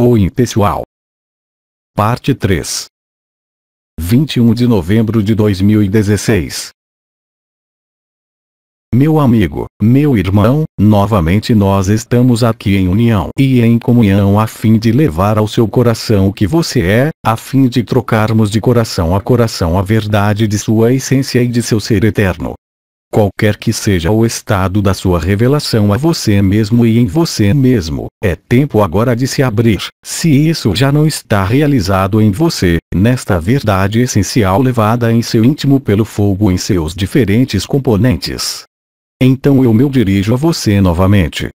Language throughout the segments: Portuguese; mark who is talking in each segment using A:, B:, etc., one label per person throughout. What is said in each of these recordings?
A: ou impessoal. Parte 3 21 de
B: novembro de 2016 Meu amigo, meu irmão, novamente nós estamos aqui em união e em comunhão a fim de levar ao seu coração o que você é, a fim de trocarmos de coração a coração a verdade de sua essência e de seu ser eterno. Qualquer que seja o estado da sua revelação a você mesmo e em você mesmo, é tempo agora de se abrir. Se isso já não está realizado em você, nesta verdade essencial levada em seu íntimo pelo fogo em seus diferentes componentes. Então eu me dirijo a você novamente,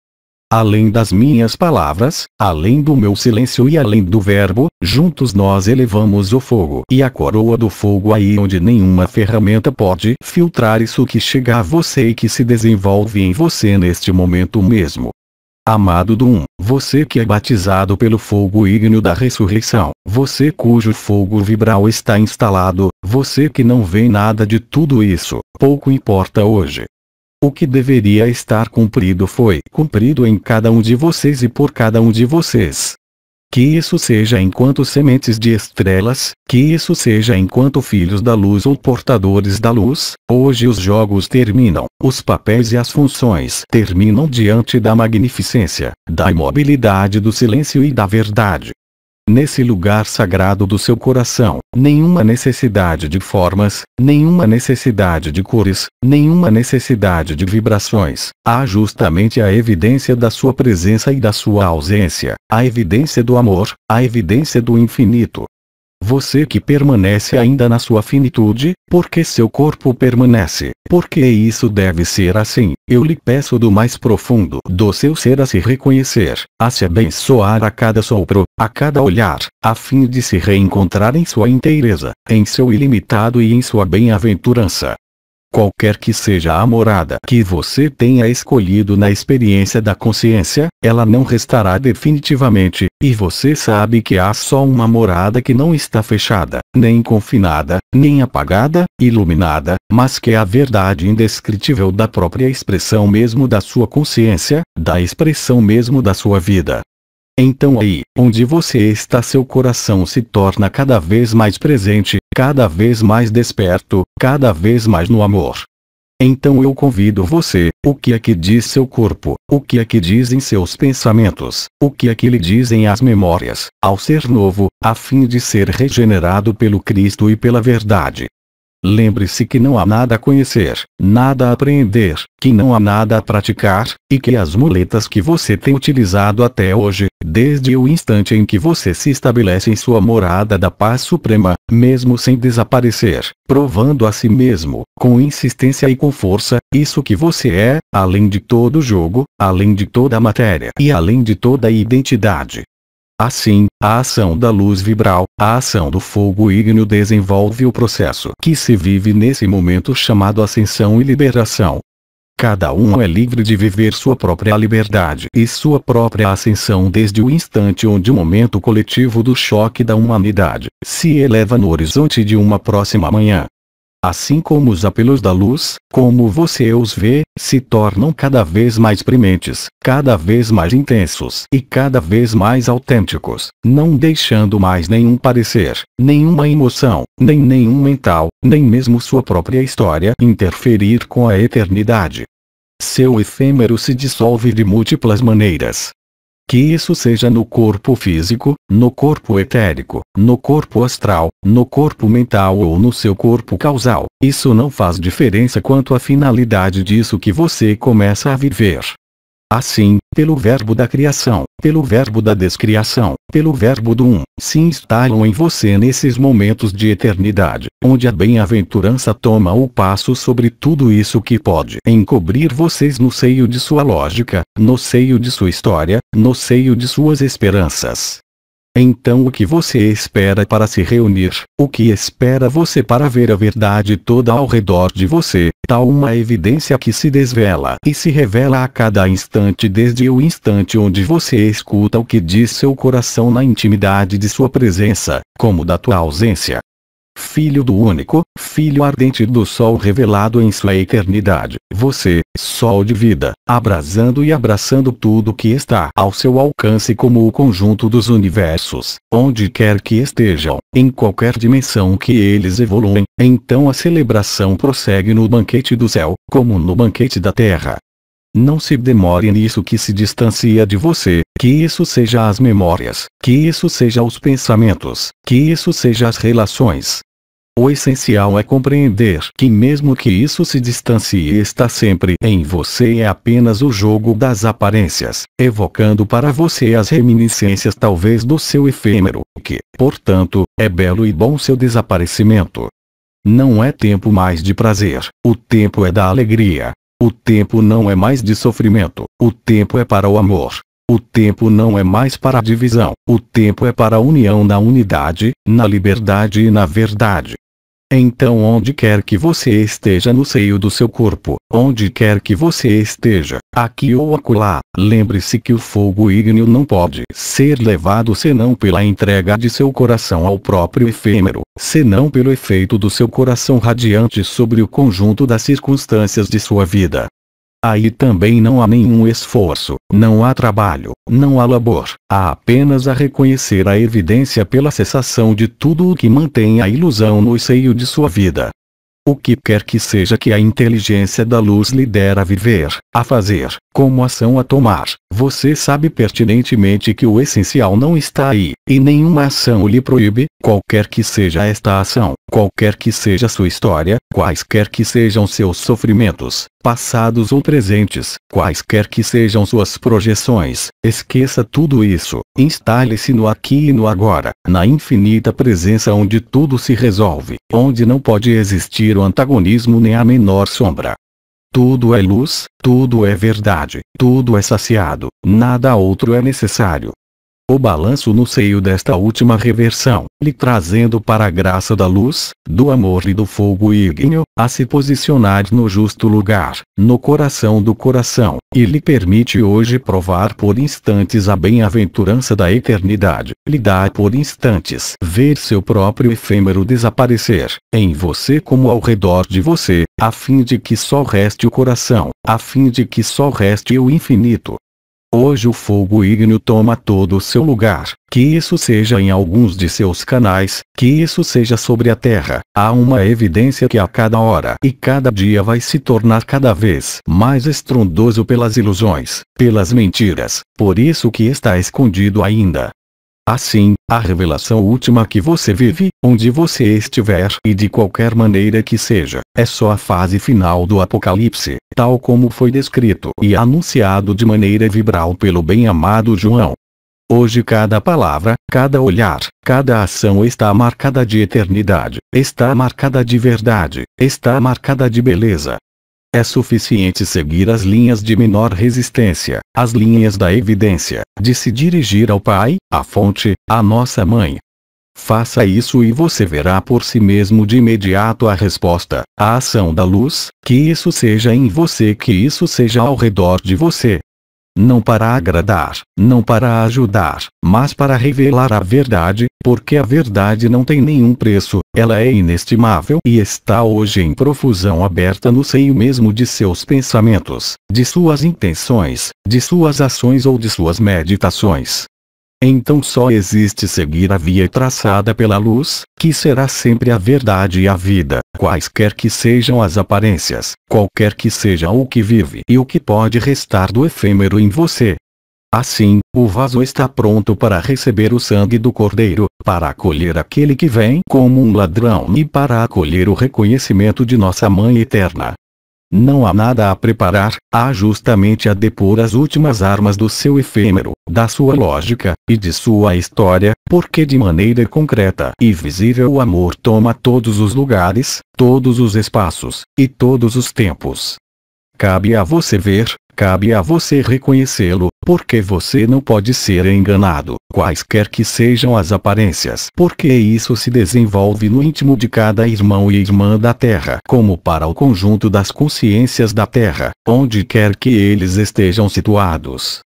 B: além das minhas palavras, além do meu silêncio e além do verbo, juntos nós elevamos o fogo e a coroa do fogo aí onde nenhuma ferramenta pode filtrar isso que chega a você e que se desenvolve em você neste momento mesmo. Amado do Um, você que é batizado pelo fogo ígneo da ressurreição, você cujo fogo vibral está instalado, você que não vê nada de tudo isso, pouco importa hoje, o que deveria estar cumprido foi cumprido em cada um de vocês e por cada um de vocês. Que isso seja enquanto sementes de estrelas, que isso seja enquanto filhos da luz ou portadores da luz, hoje os jogos terminam, os papéis e as funções terminam diante da magnificência, da imobilidade do silêncio e da verdade nesse lugar sagrado do seu coração, nenhuma necessidade de formas, nenhuma necessidade de cores, nenhuma necessidade de vibrações. Há justamente a evidência da sua presença e da sua ausência, a evidência do amor, a evidência do infinito, você que permanece ainda na sua finitude, porque seu corpo permanece, porque isso deve ser assim, eu lhe peço do mais profundo do seu ser a se reconhecer, a se abençoar a cada sopro, a cada olhar, a fim de se reencontrar em sua inteireza, em seu ilimitado e em sua bem-aventurança. Qualquer que seja a morada que você tenha escolhido na experiência da consciência, ela não restará definitivamente, e você sabe que há só uma morada que não está fechada, nem confinada, nem apagada, iluminada, mas que é a verdade indescritível da própria expressão mesmo da sua consciência, da expressão mesmo da sua vida. Então aí, onde você está seu coração se torna cada vez mais presente, cada vez mais desperto, cada vez mais no amor. Então eu convido você, o que é que diz seu corpo, o que é que dizem seus pensamentos, o que é que lhe dizem as memórias, ao ser novo, a fim de ser regenerado pelo Cristo e pela verdade. Lembre-se que não há nada a conhecer, nada a aprender, que não há nada a praticar, e que as muletas que você tem utilizado até hoje, desde o instante em que você se estabelece em sua morada da paz suprema, mesmo sem desaparecer, provando a si mesmo, com insistência e com força, isso que você é, além de todo jogo, além de toda a matéria e além de toda a identidade, Assim, a ação da luz vibral, a ação do fogo ígneo desenvolve o processo que se vive nesse momento chamado ascensão e liberação. Cada um é livre de viver sua própria liberdade e sua própria ascensão desde o instante onde o momento coletivo do choque da humanidade se eleva no horizonte de uma próxima manhã assim como os apelos da luz, como você os vê, se tornam cada vez mais prementes, cada vez mais intensos e cada vez mais autênticos, não deixando mais nenhum parecer, nenhuma emoção, nem nenhum mental, nem mesmo sua própria história interferir com a eternidade. Seu efêmero se dissolve de múltiplas maneiras, que isso seja no corpo físico, no corpo etérico, no corpo astral, no corpo mental ou no seu corpo causal, isso não faz diferença quanto à finalidade disso que você começa a viver. Assim, pelo verbo da criação, pelo verbo da descriação, pelo verbo do um, se instalam em você nesses momentos de eternidade, onde a bem-aventurança toma o passo sobre tudo isso que pode encobrir vocês no seio de sua lógica, no seio de sua história, no seio de suas esperanças, então o que você espera para se reunir? O que espera você para ver a verdade toda ao redor de você? Tal tá uma evidência que se desvela e se revela a cada instante desde o instante onde você escuta o que diz seu coração na intimidade de sua presença, como da tua ausência, filho do único, filho ardente do sol revelado em sua eternidade, você, sol de vida, abrasando e abraçando tudo que está ao seu alcance como o conjunto dos universos, onde quer que estejam, em qualquer dimensão que eles evoluem, então a celebração prossegue no banquete do céu, como no banquete da terra, não se demore nisso que se distancia de você, que isso seja as memórias, que isso seja os pensamentos, que isso seja as relações. O essencial é compreender que mesmo que isso se distancie está sempre em você é apenas o jogo das aparências, evocando para você as reminiscências talvez do seu efêmero, que, portanto, é belo e bom seu desaparecimento. Não é tempo mais de prazer, o tempo é da alegria, o tempo não é mais de sofrimento, o tempo é para o amor. O tempo não é mais para a divisão, o tempo é para a união na unidade, na liberdade e na verdade. Então onde quer que você esteja no seio do seu corpo, onde quer que você esteja, aqui ou acolá, lembre-se que o fogo ígneo não pode ser levado senão pela entrega de seu coração ao próprio efêmero, senão pelo efeito do seu coração radiante sobre o conjunto das circunstâncias de sua vida. Aí também não há nenhum esforço, não há trabalho, não há labor, há apenas a reconhecer a evidência pela cessação de tudo o que mantém a ilusão no seio de sua vida. O que quer que seja que a inteligência da luz lhe der a viver, a fazer, como ação a tomar, você sabe pertinentemente que o essencial não está aí, e nenhuma ação o lhe proíbe, qualquer que seja esta ação, qualquer que seja sua história, quaisquer que sejam seus sofrimentos, passados ou presentes, quaisquer que sejam suas projeções, esqueça tudo isso, instale-se no aqui e no agora, na infinita presença onde tudo se resolve, onde não pode existir o antagonismo nem a menor sombra. Tudo é luz, tudo é verdade, tudo é saciado, nada outro é necessário o balanço no seio desta última reversão, lhe trazendo para a graça da luz, do amor e do fogo ígneo, a se posicionar no justo lugar, no coração do coração, e lhe permite hoje provar por instantes a bem-aventurança da eternidade, lhe dá por instantes ver seu próprio efêmero desaparecer, em você como ao redor de você, a fim de que só reste o coração, a fim de que só reste o infinito, Hoje o fogo ígneo toma todo o seu lugar, que isso seja em alguns de seus canais, que isso seja sobre a terra. Há uma evidência que a cada hora e cada dia vai se tornar cada vez mais estrondoso pelas ilusões, pelas mentiras, por isso que está escondido ainda, Assim, a revelação última que você vive, onde você estiver e de qualquer maneira que seja, é só a fase final do Apocalipse, tal como foi descrito e anunciado de maneira vibral pelo bem-amado João. Hoje cada palavra, cada olhar, cada ação está marcada de eternidade, está marcada de verdade, está marcada de beleza, é suficiente seguir as linhas de menor resistência, as linhas da evidência, de se dirigir ao Pai, à fonte, à nossa mãe. Faça isso e você verá por si mesmo de imediato a resposta, a ação da luz, que isso seja em você, que isso seja ao redor de você, não para agradar, não para ajudar, mas para revelar a verdade, porque a verdade não tem nenhum preço, ela é inestimável e está hoje em profusão aberta no seio mesmo de seus pensamentos, de suas intenções, de suas ações ou de suas meditações. Então só existe seguir a via traçada pela luz, que será sempre a verdade e a vida, quaisquer que sejam as aparências, qualquer que seja o que vive e o que pode restar do efêmero em você. Assim, o vaso está pronto para receber o sangue do Cordeiro, para acolher aquele que vem como um ladrão e para acolher o reconhecimento de nossa Mãe Eterna. Não há nada a preparar, há justamente a depor as últimas armas do seu efêmero, da sua lógica, e de sua história, porque de maneira concreta e visível o amor toma todos os lugares, todos os espaços, e todos os tempos. Cabe a você ver, Cabe a você reconhecê-lo, porque você não pode ser enganado, quaisquer que sejam as aparências, porque isso se desenvolve no íntimo de cada irmão e irmã da Terra, como para o conjunto das consciências da Terra, onde quer que eles estejam situados.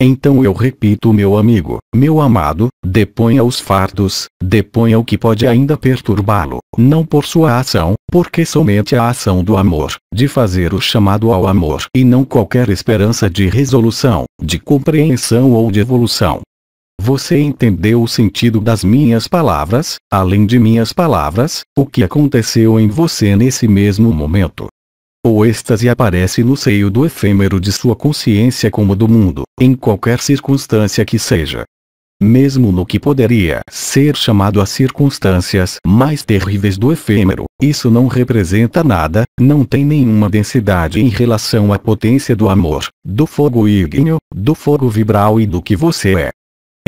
B: Então eu repito meu amigo, meu amado, deponha os fardos, deponha o que pode ainda perturbá-lo, não por sua ação, porque somente a ação do amor, de fazer o chamado ao amor e não qualquer esperança de resolução, de compreensão ou de evolução. Você entendeu o sentido das minhas palavras, além de minhas palavras, o que aconteceu em você nesse mesmo momento ou êxtase aparece no seio do efêmero de sua consciência como do mundo, em qualquer circunstância que seja. Mesmo no que poderia ser chamado as circunstâncias mais terríveis do efêmero, isso não representa nada, não tem nenhuma densidade em relação à potência do amor, do fogo ígneo, do fogo vibral e do que você é.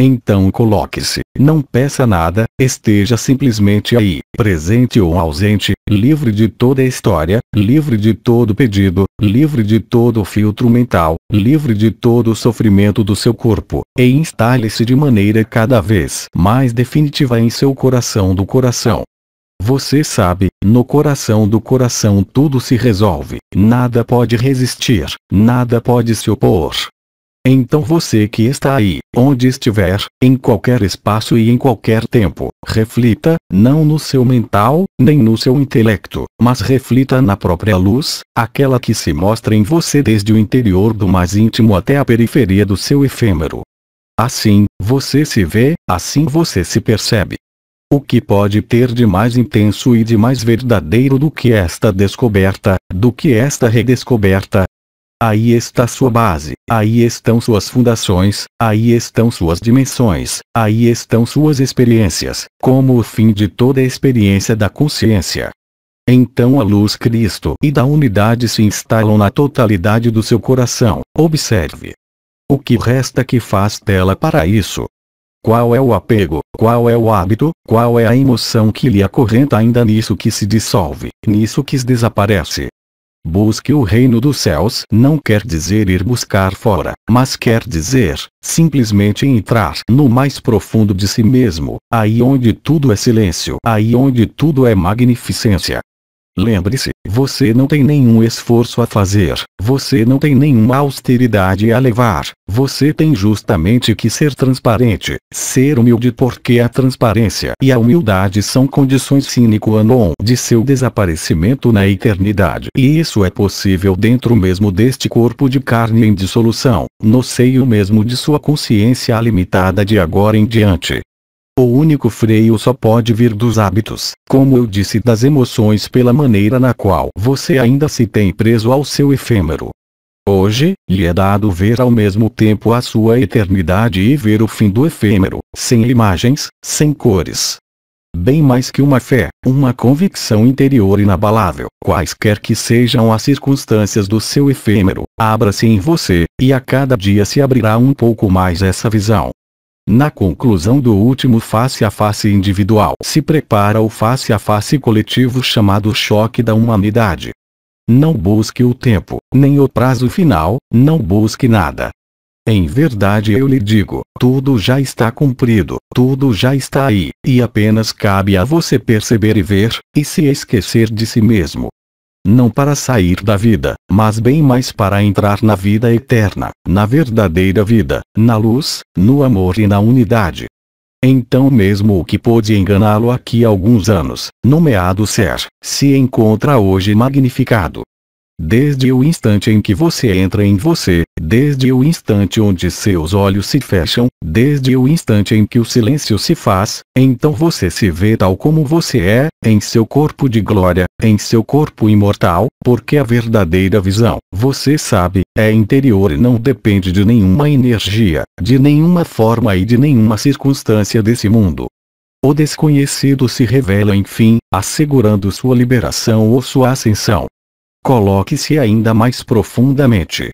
B: Então coloque-se, não peça nada, esteja simplesmente aí, presente ou ausente, livre de toda história, livre de todo pedido, livre de todo filtro mental, livre de todo o sofrimento do seu corpo, e instale-se de maneira cada vez mais definitiva em seu coração do coração. Você sabe, no coração do coração tudo se resolve, nada pode resistir, nada pode se opor, então você que está aí, onde estiver, em qualquer espaço e em qualquer tempo, reflita, não no seu mental, nem no seu intelecto, mas reflita na própria luz, aquela que se mostra em você desde o interior do mais íntimo até a periferia do seu efêmero. Assim, você se vê, assim você se percebe. O que pode ter de mais intenso e de mais verdadeiro do que esta descoberta, do que esta redescoberta, Aí está sua base, aí estão suas fundações, aí estão suas dimensões, aí estão suas experiências, como o fim de toda a experiência da consciência. Então a luz Cristo e da unidade se instalam na totalidade do seu coração. Observe. O que resta que faz tela para isso? Qual é o apego? Qual é o hábito? Qual é a emoção que lhe acorrenta ainda nisso que se dissolve, nisso que desaparece? Busque o reino dos céus não quer dizer ir buscar fora, mas quer dizer, simplesmente entrar no mais profundo de si mesmo, aí onde tudo é silêncio, aí onde tudo é magnificência, Lembre-se, você não tem nenhum esforço a fazer, você não tem nenhuma austeridade a levar, você tem justamente que ser transparente, ser humilde porque a transparência e a humildade são condições sine qua non de seu desaparecimento na eternidade. E isso é possível dentro mesmo deste corpo de carne em dissolução, no seio mesmo de sua consciência limitada de agora em diante. O único freio só pode vir dos hábitos, como eu disse das emoções pela maneira na qual você ainda se tem preso ao seu efêmero. Hoje, lhe é dado ver ao mesmo tempo a sua eternidade e ver o fim do efêmero, sem imagens, sem cores. Bem mais que uma fé, uma convicção interior inabalável, quaisquer que sejam as circunstâncias do seu efêmero, abra-se em você, e a cada dia se abrirá um pouco mais essa visão na conclusão do último face a face individual se prepara o face a face coletivo chamado choque da humanidade. Não busque o tempo, nem o prazo final, não busque nada. Em verdade eu lhe digo, tudo já está cumprido, tudo já está aí, e apenas cabe a você perceber e ver, e se esquecer de si mesmo, não para sair da vida, mas bem mais para entrar na vida eterna, na verdadeira vida, na luz, no amor e na unidade. Então mesmo o que pôde enganá-lo aqui alguns anos, nomeado ser, se encontra hoje magnificado, Desde o instante em que você entra em você, desde o instante onde seus olhos se fecham, desde o instante em que o silêncio se faz, então você se vê tal como você é, em seu corpo de glória, em seu corpo imortal, porque a verdadeira visão, você sabe, é interior e não depende de nenhuma energia, de nenhuma forma e de nenhuma circunstância desse mundo. O desconhecido se revela enfim, assegurando sua liberação ou sua ascensão. Coloque-se ainda mais profundamente.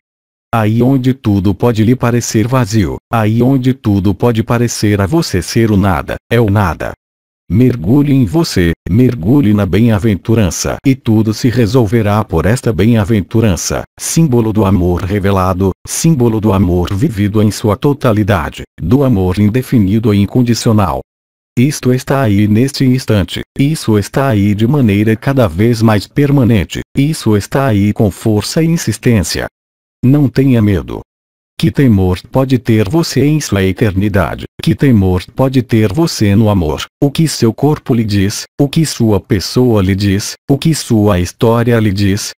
B: Aí onde tudo pode lhe parecer vazio, aí onde tudo pode parecer a você ser o nada, é o nada. Mergulhe em você, mergulhe na bem-aventurança e tudo se resolverá por esta bem-aventurança, símbolo do amor revelado, símbolo do amor vivido em sua totalidade, do amor indefinido e incondicional, isto está aí neste instante. Isso está aí de maneira cada vez mais permanente. Isso está aí com força e insistência. Não tenha medo. Que temor pode ter você em sua eternidade? Que temor pode ter você no amor? O que seu corpo lhe diz? O que sua pessoa lhe diz? O que sua história lhe diz?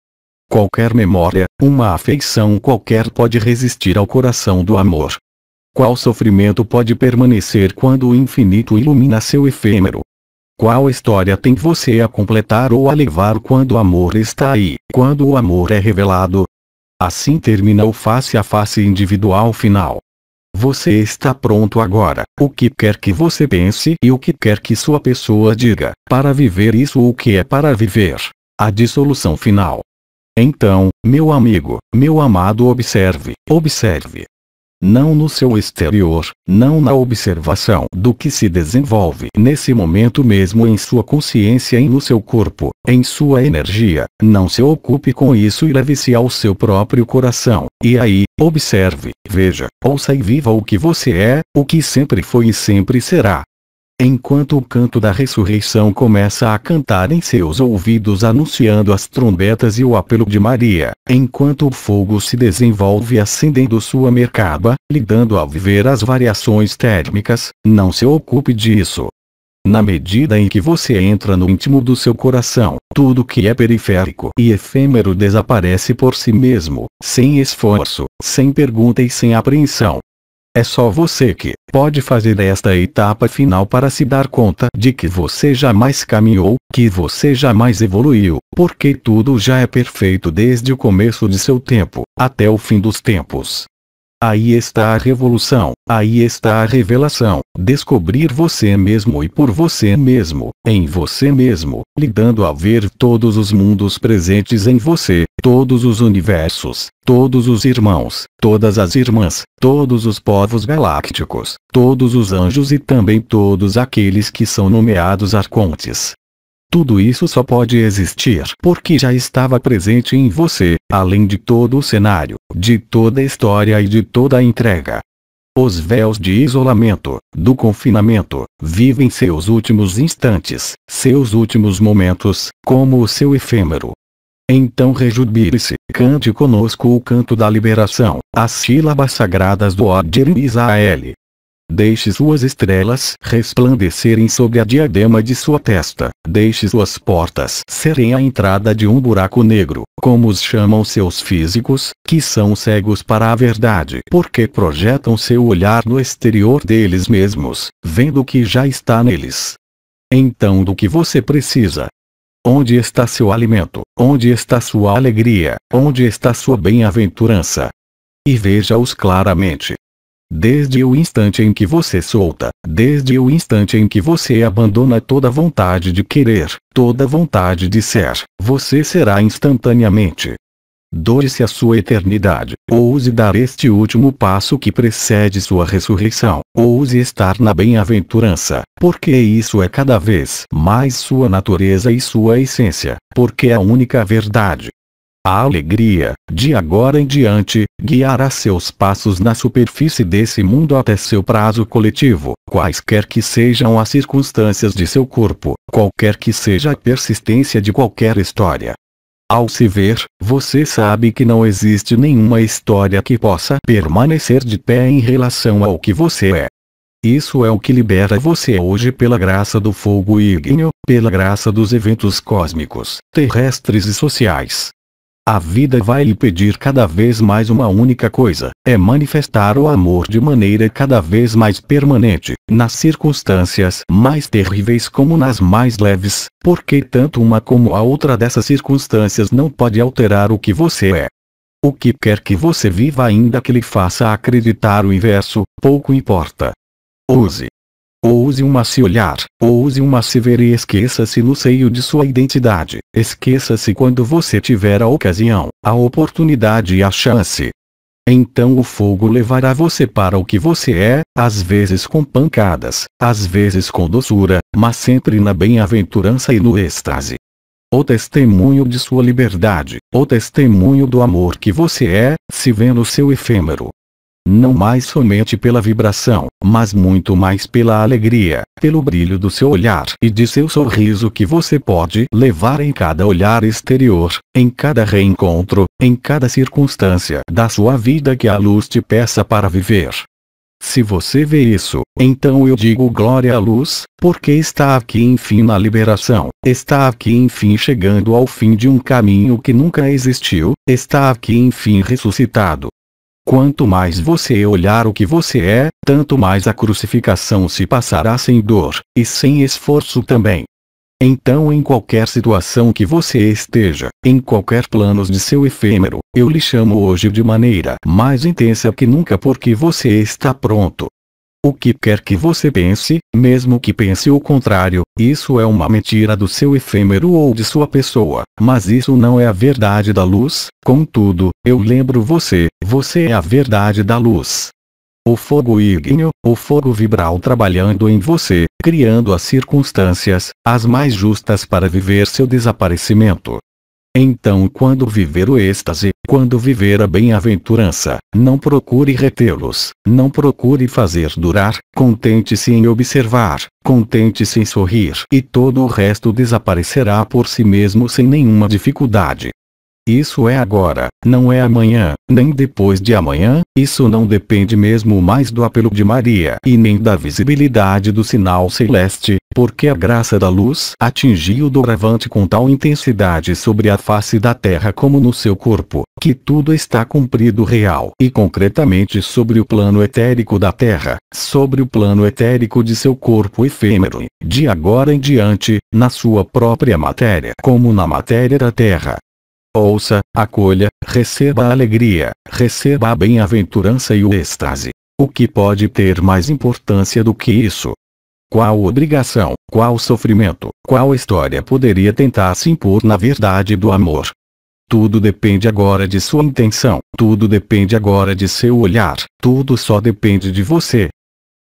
B: Qualquer memória, uma afeição qualquer pode resistir ao coração do amor. Qual sofrimento pode permanecer quando o infinito ilumina seu efêmero? Qual história tem você a completar ou a levar quando o amor está aí, quando o amor é revelado? Assim termina o face a face individual final. Você está pronto agora, o que quer que você pense e o que quer que sua pessoa diga, para viver isso o que é para viver. A dissolução final. Então, meu amigo, meu amado observe, observe, não no seu exterior, não na observação do que se desenvolve nesse momento mesmo em sua consciência e no seu corpo, em sua energia. Não se ocupe com isso e leve-se ao seu próprio coração, e aí, observe, veja, ouça e viva o que você é, o que sempre foi e sempre será, enquanto o canto da ressurreição começa a cantar em seus ouvidos anunciando as trombetas e o apelo de Maria, enquanto o fogo se desenvolve acendendo sua mercaba, lhe dando a viver as variações térmicas, não se ocupe disso. Na medida em que você entra no íntimo do seu coração, tudo que é periférico e efêmero desaparece por si mesmo, sem esforço, sem pergunta e sem apreensão. É só você que pode fazer esta etapa final para se dar conta de que você jamais caminhou, que você jamais evoluiu, porque tudo já é perfeito desde o começo de seu tempo, até o fim dos tempos. Aí está a revolução, aí está a revelação, descobrir você mesmo e por você mesmo, em você mesmo, lidando a ver todos os mundos presentes em você, todos os universos, todos os irmãos, todas as irmãs, todos os povos galácticos, todos os anjos e também todos aqueles que são nomeados arcontes, tudo isso só pode existir porque já estava presente em você, além de todo o cenário, de toda a história e de toda a entrega. Os véus de isolamento, do confinamento, vivem seus últimos instantes, seus últimos momentos, como o seu efêmero. Então rejubile-se, cante conosco o canto da liberação, as sílabas sagradas do Odir Israel, Deixe suas estrelas resplandecerem sobre a diadema de sua testa. Deixe suas portas serem a entrada de um buraco negro, como os chamam seus físicos, que são cegos para a verdade, porque projetam seu olhar no exterior deles mesmos, vendo o que já está neles. Então, do que você precisa? Onde está seu alimento? Onde está sua alegria? Onde está sua bem-aventurança? E veja-os claramente, Desde o instante em que você solta, desde o instante em que você abandona toda vontade de querer, toda vontade de ser, você será instantaneamente. doce se a sua eternidade, ouse dar este último passo que precede sua ressurreição, ouse estar na bem-aventurança, porque isso é cada vez mais sua natureza e sua essência, porque é a única verdade, a alegria, de agora em diante, guiará seus passos na superfície desse mundo até seu prazo coletivo, quaisquer que sejam as circunstâncias de seu corpo, qualquer que seja a persistência de qualquer história. Ao se ver, você sabe que não existe nenhuma história que possa permanecer de pé em relação ao que você é. Isso é o que libera você hoje pela graça do fogo ígneo, pela graça dos eventos cósmicos, terrestres e sociais a vida vai lhe pedir cada vez mais uma única coisa, é manifestar o amor de maneira cada vez mais permanente, nas circunstâncias mais terríveis como nas mais leves, porque tanto uma como a outra dessas circunstâncias não pode alterar o que você é. O que quer que você viva ainda que lhe faça acreditar o inverso, pouco importa. Use Ouse-uma se olhar, ouse-uma se ver e esqueça-se no seio de sua identidade. Esqueça-se quando você tiver a ocasião, a oportunidade e a chance. Então o fogo levará você para o que você é, às vezes com pancadas, às vezes com doçura, mas sempre na bem-aventurança e no êxtase. O testemunho de sua liberdade, o testemunho do amor que você é, se vê no seu efêmero, não mais somente pela vibração, mas muito mais pela alegria, pelo brilho do seu olhar e de seu sorriso que você pode levar em cada olhar exterior, em cada reencontro, em cada circunstância da sua vida que a luz te peça para viver. Se você vê isso, então eu digo glória à luz, porque está aqui enfim na liberação, está aqui enfim chegando ao fim de um caminho que nunca existiu, está aqui enfim ressuscitado, Quanto mais você olhar o que você é, tanto mais a crucificação se passará sem dor, e sem esforço também. Então em qualquer situação que você esteja, em qualquer planos de seu efêmero, eu lhe chamo hoje de maneira mais intensa que nunca porque você está pronto o que quer que você pense, mesmo que pense o contrário, isso é uma mentira do seu efêmero ou de sua pessoa, mas isso não é a verdade da luz, contudo, eu lembro você, você é a verdade da luz. O fogo ígneo, o fogo vibral trabalhando em você, criando as circunstâncias, as mais justas para viver seu desaparecimento. Então quando viver o êxtase, quando viver a bem-aventurança, não procure retê-los, não procure fazer durar, contente-se em observar, contente-se em sorrir e todo o resto desaparecerá por si mesmo sem nenhuma dificuldade. Isso é agora, não é amanhã, nem depois de amanhã, isso não depende mesmo mais do apelo de Maria e nem da visibilidade do sinal celeste, porque a graça da luz atingiu o doravante com tal intensidade sobre a face da terra como no seu corpo, que tudo está cumprido real e concretamente sobre o plano etérico da terra, sobre o plano etérico de seu corpo efêmero, de agora em diante, na sua própria matéria como na matéria da terra ouça, acolha, receba a alegria, receba a bem-aventurança e o êxtase. O que pode ter mais importância do que isso? Qual obrigação, qual sofrimento, qual história poderia tentar se impor na verdade do amor? Tudo depende agora de sua intenção, tudo depende agora de seu olhar, tudo só depende de você.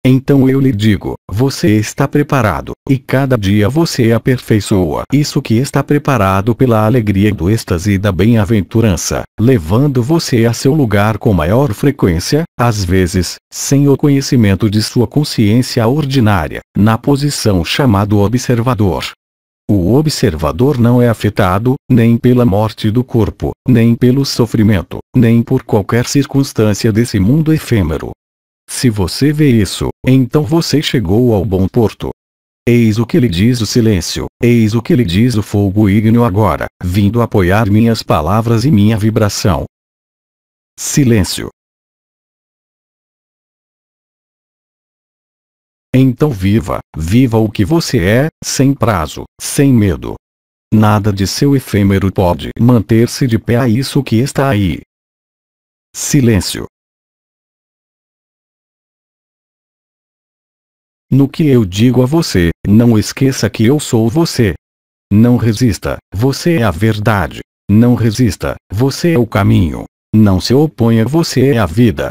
B: Então eu lhe digo, você está preparado, e cada dia você aperfeiçoa isso que está preparado pela alegria do êxtase e da bem-aventurança, levando você a seu lugar com maior frequência, às vezes, sem o conhecimento de sua consciência ordinária, na posição chamado observador. O observador não é afetado, nem pela morte do corpo, nem pelo sofrimento, nem por qualquer circunstância desse mundo efêmero, se você vê isso, então você chegou ao bom porto. Eis o que lhe diz o silêncio, eis o que lhe diz o fogo ígneo agora, vindo apoiar minhas palavras e minha vibração. Silêncio.
A: Então viva,
B: viva o que você é, sem prazo, sem medo. Nada de seu efêmero pode manter-se de pé a isso que está aí. Silêncio.
A: No que eu digo
B: a você, não esqueça que eu sou você. Não resista, você é a verdade. Não resista, você é o caminho. Não se oponha, você é a vida.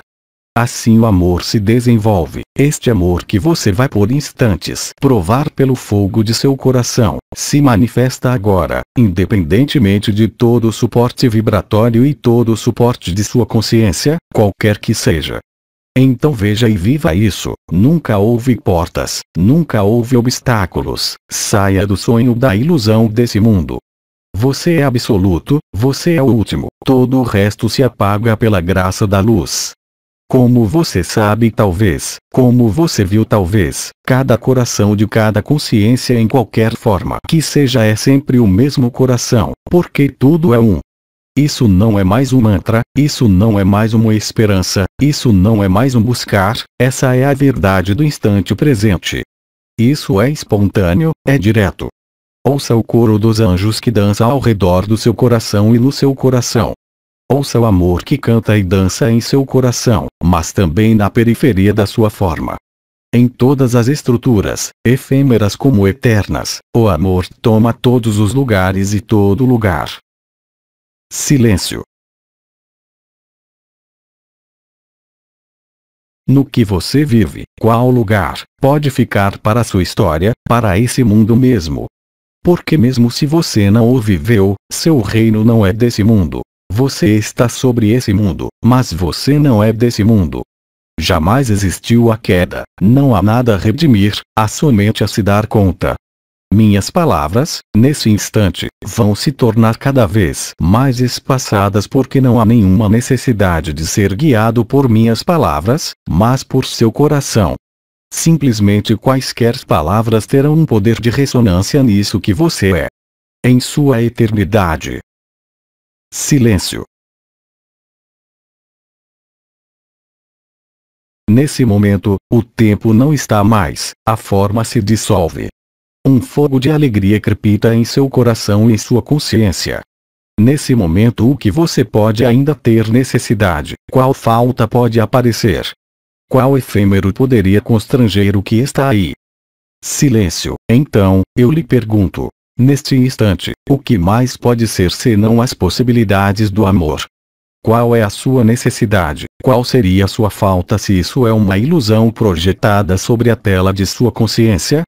B: Assim o amor se desenvolve, este amor que você vai por instantes provar pelo fogo de seu coração, se manifesta agora, independentemente de todo o suporte vibratório e todo o suporte de sua consciência, qualquer que seja. Então veja e viva isso. Nunca houve portas, nunca houve obstáculos. Saia do sonho da ilusão desse mundo. Você é absoluto, você é o último. Todo o resto se apaga pela graça da luz. Como você sabe, talvez, como você viu, talvez, cada coração de cada consciência em qualquer forma que seja é sempre o mesmo coração, porque tudo é um, isso não é mais um mantra, isso não é mais uma esperança, isso não é mais um buscar, essa é a verdade do instante presente. Isso é espontâneo, é direto. Ouça o coro dos anjos que dança ao redor do seu coração e no seu coração. Ouça o amor que canta e dança em seu coração, mas também na periferia da sua forma. Em todas as estruturas, efêmeras como eternas, o amor toma todos os lugares e todo lugar,
A: Silêncio.
B: No que você vive, qual lugar pode ficar para a sua história, para esse mundo mesmo? Porque mesmo se você não o viveu, seu reino não é desse mundo. Você está sobre esse mundo, mas você não é desse mundo. Jamais existiu a queda, não há nada a redimir, há somente a se dar conta. Minhas palavras, nesse instante, vão se tornar cada vez mais espaçadas porque não há nenhuma necessidade de ser guiado por minhas palavras, mas por seu coração. Simplesmente quaisquer palavras terão um poder de ressonância nisso que você é. Em sua eternidade.
A: Silêncio.
B: Nesse momento, o tempo não está mais, a forma se dissolve, um fogo de alegria crepita em seu coração e sua consciência. Nesse momento o que você pode ainda ter necessidade, qual falta pode aparecer? Qual efêmero poderia constranger o que está aí? Silêncio, então, eu lhe pergunto. Neste instante, o que mais pode ser senão as possibilidades do amor? Qual é a sua necessidade? Qual seria a sua falta se isso é uma ilusão projetada sobre a tela de sua consciência?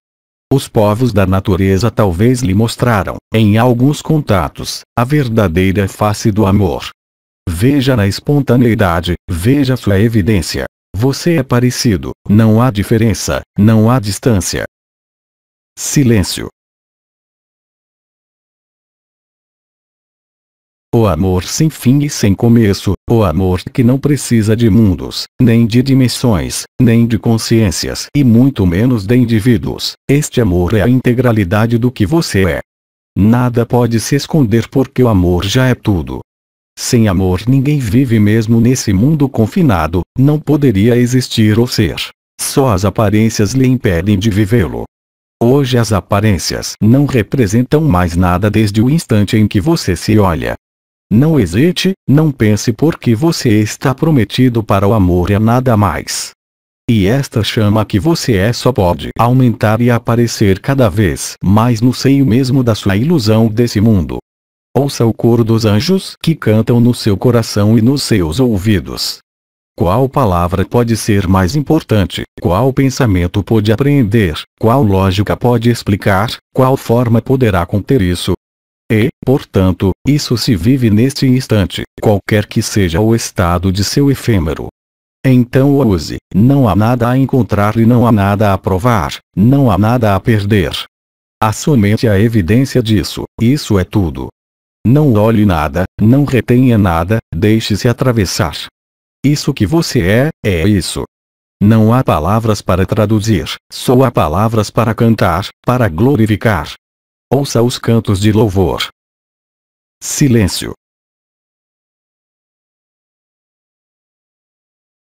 B: Os povos da natureza talvez lhe mostraram, em alguns contatos, a verdadeira face do amor. Veja na espontaneidade, veja sua evidência. Você é parecido, não há diferença, não há distância.
A: Silêncio.
B: o amor sem fim e sem começo, o amor que não precisa de mundos, nem de dimensões, nem de consciências e muito menos de indivíduos. Este amor é a integralidade do que você é. Nada pode se esconder porque o amor já é tudo. Sem amor ninguém vive mesmo nesse mundo confinado, não poderia existir ou ser. Só as aparências lhe impedem de vivê-lo. Hoje as aparências não representam mais nada desde o instante em que você se olha. Não hesite, não pense porque você está prometido para o amor e a nada mais. E esta chama que você é só pode aumentar e aparecer cada vez mais no seio mesmo da sua ilusão desse mundo. Ouça o coro dos anjos que cantam no seu coração e nos seus ouvidos. Qual palavra pode ser mais importante? Qual pensamento pode apreender? Qual lógica pode explicar? Qual forma poderá conter isso? E, portanto, isso se vive neste instante, qualquer que seja o estado de seu efêmero. Então use, não há nada a encontrar e não há nada a provar, não há nada a perder. Há somente a evidência disso, isso é tudo. Não olhe nada, não retenha nada, deixe-se atravessar. Isso que você é, é isso. Não há palavras para traduzir, só há palavras para cantar, para glorificar, Ouça os cantos de louvor.
A: Silêncio.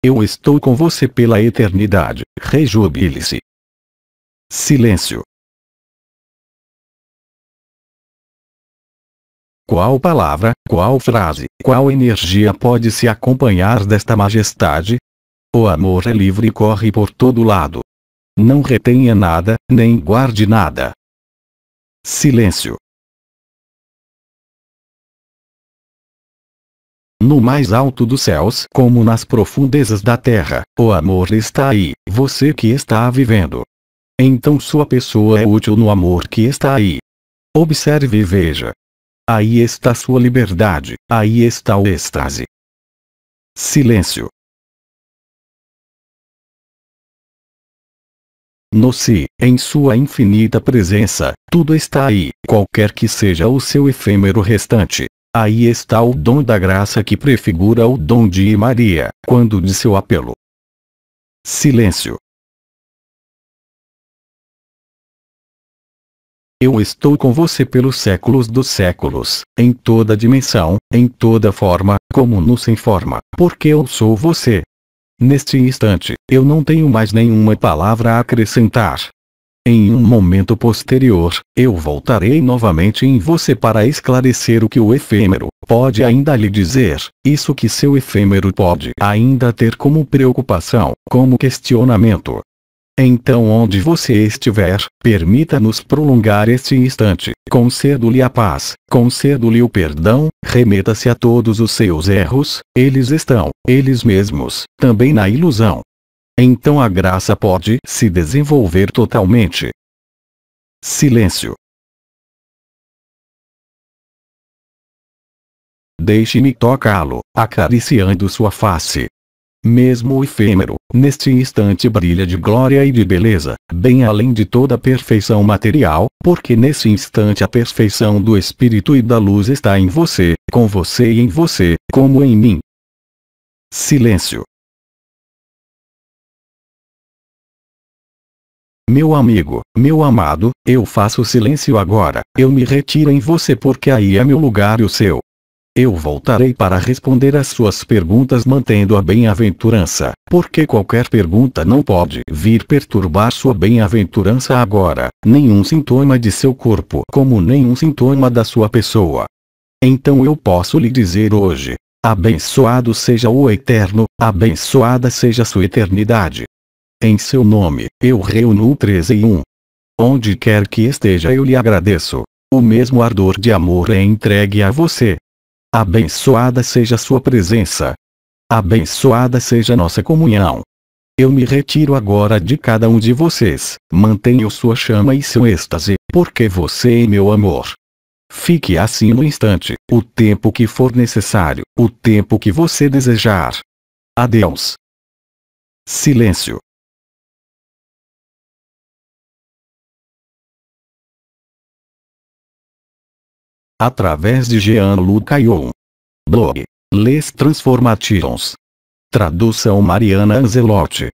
A: Eu estou com você pela eternidade, rejubile-se. Silêncio. Qual
B: palavra, qual frase, qual energia pode se acompanhar desta majestade? O amor é livre e corre por todo lado. Não retenha nada,
A: nem guarde nada. Silêncio.
B: No mais alto dos céus, como nas profundezas da terra, o amor está aí, você que está vivendo. Então sua pessoa é útil no amor que está aí. Observe e veja. Aí está sua liberdade, aí está o êxtase. Silêncio.
A: No Si, em sua
B: infinita presença, tudo está aí, qualquer que seja o seu efêmero restante. Aí está o dom da graça que prefigura o dom de Maria, quando de
A: seu apelo. Silêncio.
B: Eu estou com você pelos séculos dos séculos, em toda dimensão, em toda forma, como no sem forma, porque eu sou você, Neste instante, eu não tenho mais nenhuma palavra a acrescentar. Em um momento posterior, eu voltarei novamente em você para esclarecer o que o efêmero pode ainda lhe dizer, isso que seu efêmero pode ainda ter como preocupação, como questionamento, então onde você estiver, permita-nos prolongar este instante, concedo-lhe a paz, concedo-lhe o perdão, remeta-se a todos os seus erros, eles estão, eles mesmos, também na ilusão. Então a graça pode se desenvolver totalmente.
A: Silêncio.
B: Deixe-me tocá-lo, acariciando sua face, mesmo o efêmero, neste instante brilha de glória e de beleza, bem além de toda perfeição material, porque nesse instante a perfeição do Espírito e da luz está em você, com você e em você, como em mim. Silêncio.
A: Meu amigo,
B: meu amado, eu faço silêncio agora, eu me retiro em você porque aí é meu lugar e o seu. Eu voltarei para responder às suas perguntas mantendo a bem-aventurança, porque qualquer pergunta não pode vir perturbar sua bem-aventurança agora, nenhum sintoma de seu corpo como nenhum sintoma da sua pessoa. Então eu posso lhe dizer hoje, abençoado seja o Eterno, abençoada seja sua eternidade. Em seu nome, eu reúno o 13 e 1. Onde quer que esteja eu lhe agradeço. O mesmo ardor de amor é entregue a você, Abençoada seja sua presença. Abençoada seja nossa comunhão. Eu me retiro agora de cada um de vocês, mantenho sua chama e seu êxtase, porque você é meu amor. Fique assim no instante, o tempo que for necessário, o tempo que você desejar. Adeus.
A: Silêncio. Através de Jean-Luc Caion. Blog. Les Transformations. Tradução Mariana Anzelotti.